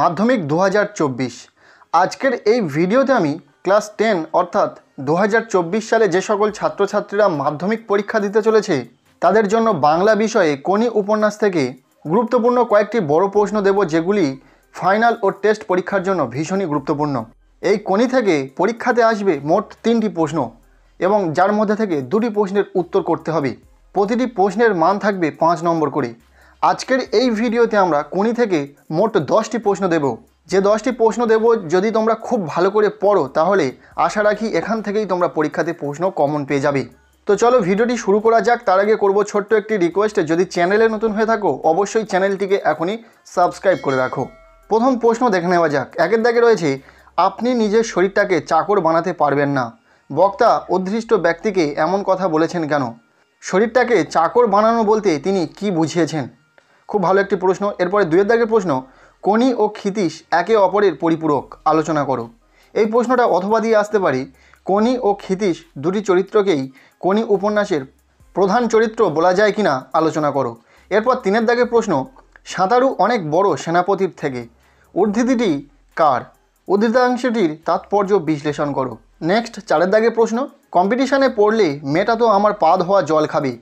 মাধ্যমিক দু আজকের এই ভিডিওতে আমি ক্লাস টেন অর্থাৎ দু সালে যে সকল ছাত্রছাত্রীরা মাধ্যমিক পরীক্ষা দিতে চলেছে তাদের জন্য বাংলা বিষয়ে কোনি উপন্যাস থেকে গুরুত্বপূর্ণ কয়েকটি বড় প্রশ্ন দেব যেগুলি ফাইনাল ও টেস্ট পরীক্ষার জন্য ভীষণই গুরুত্বপূর্ণ এই কোনি থেকে পরীক্ষাতে আসবে মোট তিনটি প্রশ্ন এবং যার মধ্যে থেকে দুটি প্রশ্নের উত্তর করতে হবে প্রতিটি প্রশ্নের মান থাকবে পাঁচ নম্বর করে আজকের এই ভিডিওতে আমরা কোনি থেকে মোট দশটি প্রশ্ন দেব যে দশটি প্রশ্ন দেব যদি তোমরা খুব ভালো করে পড়ো তাহলে আশা রাখি এখান থেকেই তোমরা পরীক্ষাতে প্রশ্ন কমন পেয়ে যাবে তো চলো ভিডিওটি শুরু করা যাক তার আগে করবো ছোট্ট একটি রিকোয়েস্ট যদি চ্যানেলে নতুন হয়ে থাকো অবশ্যই চ্যানেলটিকে এখনই সাবস্ক্রাইব করে রাখো প্রথম প্রশ্ন দেখে নেওয়া যাক একের দাগে রয়েছে আপনি নিজের শরীরটাকে চাকর বানাতে পারবেন না বক্তা অধৃষ্ট ব্যক্তিকে এমন কথা বলেছেন কেন শরীরটাকে চাকর বানানো বলতে তিনি কি বুঝিয়েছেন খুব ভালো একটি প্রশ্ন এরপরে দুয়ের দাগের প্রশ্ন কনি ও ক্ষিতিশ একে অপরের পরিপূরক আলোচনা করো এই প্রশ্নটা অথবা দিয়ে আসতে পারি কনি ও ক্ষিতিশ দুটি চরিত্রকেই কনি উপন্যাসের প্রধান চরিত্র বলা যায় কিনা আলোচনা করো এরপর তিনের দাগের প্রশ্ন সাঁতারু অনেক বড় সেনাপতির থেকে উদ্ধৃতিটি কার উদ্ধৃতাংশটির তাৎপর্য বিশ্লেষণ করো নেক্সট চারের দাগের প্রশ্ন কম্পিটিশানে পড়লে মেয়েটা তো আমার পা হওয়া জল খাবে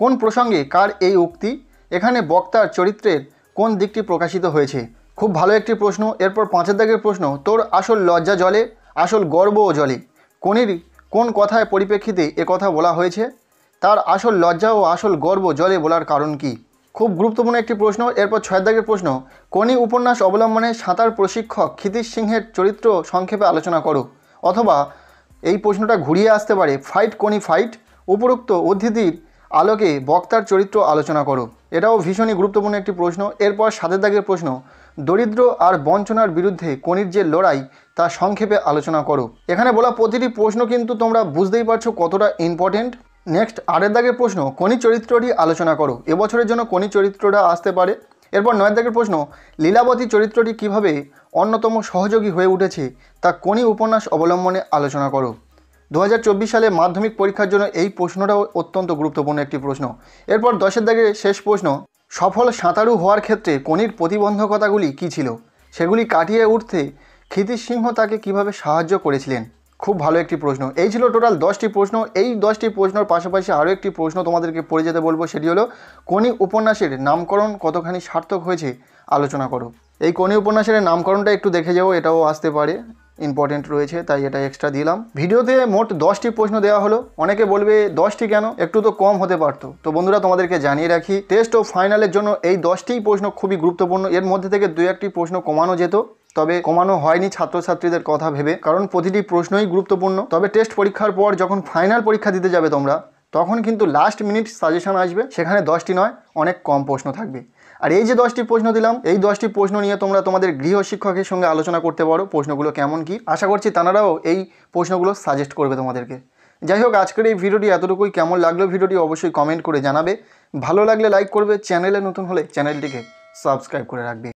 কোন প্রসঙ্গে কার এই উক্তি এখানে বক্তার চরিত্রের কোন দিকটি প্রকাশিত হয়েছে খুব ভালো একটি প্রশ্ন এরপর পাঁচের দাগের প্রশ্ন তোর আসল লজ্জা জলে আসল গর্বও জলে কোনির কোন কথায় পরিপ্রেক্ষিতে কথা বলা হয়েছে তার আসল লজ্জা ও আসল গর্ব জলে বলার কারণ কি খুব গুরুত্বপূর্ণ একটি প্রশ্ন এরপর ছয় দাগের প্রশ্ন কোনি উপন্যাস অবলম্বনে সাঁতার প্রশিক্ষক ক্ষিতিশ সিংহের চরিত্র সংক্ষেপে আলোচনা করো অথবা এই প্রশ্নটা ঘুরিয়ে আসতে পারে ফাইট কোনি ফাইট উপরোক্ত অতিথির আলোকে বক্তার চরিত্র আলোচনা করো এটাও ভীষণই গুরুত্বপূর্ণ একটি প্রশ্ন এরপর সাদের দাগের প্রশ্ন দরিদ্র আর বঞ্চনার বিরুদ্ধে কনির যে লড়াই তা সংক্ষেপে আলোচনা করো এখানে বলা প্রতিটি প্রশ্ন কিন্তু তোমরা বুঝতেই পারছো কতটা ইম্পর্টেন্ট নেক্সট আটের দাগের প্রশ্ন কোনি চরিত্রটি আলোচনা করো এবছরের জন্য কোনি চরিত্রটা আসতে পারে এরপর নয়ের দাগের প্রশ্ন লীলাবতী চরিত্রটি কিভাবে অন্যতম সহযোগী হয়ে উঠেছে তা কোনি উপন্যাস অবলম্বনে আলোচনা করো দু সালে মাধ্যমিক পরীক্ষার জন্য এই প্রশ্নটাও অত্যন্ত গুরুত্বপূর্ণ একটি প্রশ্ন এরপর দশের দাগে শেষ প্রশ্ন সফল সাঁতারু হওয়ার ক্ষেত্রে কনির প্রতিবন্ধকতাগুলি কি ছিল সেগুলি কাটিয়ে উঠতে ক্ষিতির সিংহ তাকে কিভাবে সাহায্য করেছিলেন খুব ভালো একটি প্রশ্ন এই ছিল টোটাল দশটি প্রশ্ন এই দশটি প্রশ্নর পাশাপাশি আরও একটি প্রশ্ন তোমাদেরকে পড়ে যেতে বলবো সেটি হলো কোনি উপন্যাসের নামকরণ কতখানি সার্থক হয়েছে আলোচনা করো এই কোনি উপন্যাসের নামকরণটা একটু দেখে যাও এটাও আসতে পারে ইম্পর্টেন্ট রয়েছে তাই এটা এক্সট্রা দিলাম ভিডিওতে মোট দশটি প্রশ্ন দেওয়া হলো অনেকে বলবে দশটি কেন একটু তো কম হতে পারতো তো বন্ধুরা তোমাদেরকে জানিয়ে রাখি টেস্ট ও ফাইনালের জন্য এই দশটি প্রশ্ন খুবই গুরুত্বপূর্ণ এর মধ্যে থেকে দু একটি প্রশ্ন কমানো যেত তবে কমানো হয়নি ছাত্রছাত্রীদের কথা ভেবে কারণ প্রতিটি প্রশ্নই গুরুত্বপূর্ণ তবে টেস্ট পরীক্ষার পর যখন ফাইনাল পরীক্ষা দিতে যাবে তোমরা তখন কিন্তু লাস্ট মিনিট সাজেশন আসবে সেখানে দশটি নয় অনেক কম প্রশ্ন থাকবে আর এই যে দশটি প্রশ্ন দিলাম এই দশটি প্রশ্ন নিয়ে তোমরা তোমাদের গৃহ শিক্ষকের সঙ্গে আলোচনা করতে পারো প্রশ্নগুলো কেমন কি আশা করছি তারাও এই প্রশ্নগুলো সাজেস্ট করবে তোমাদেরকে যাই হোক আজকের এই ভিডিওটি এতটুকুই কেমন লাগলো ভিডিওটি অবশ্যই কমেন্ট করে জানাবে ভালো লাগলে লাইক করবে চ্যানেলে নতুন হলে চ্যানেলটিকে সাবস্ক্রাইব করে রাখবে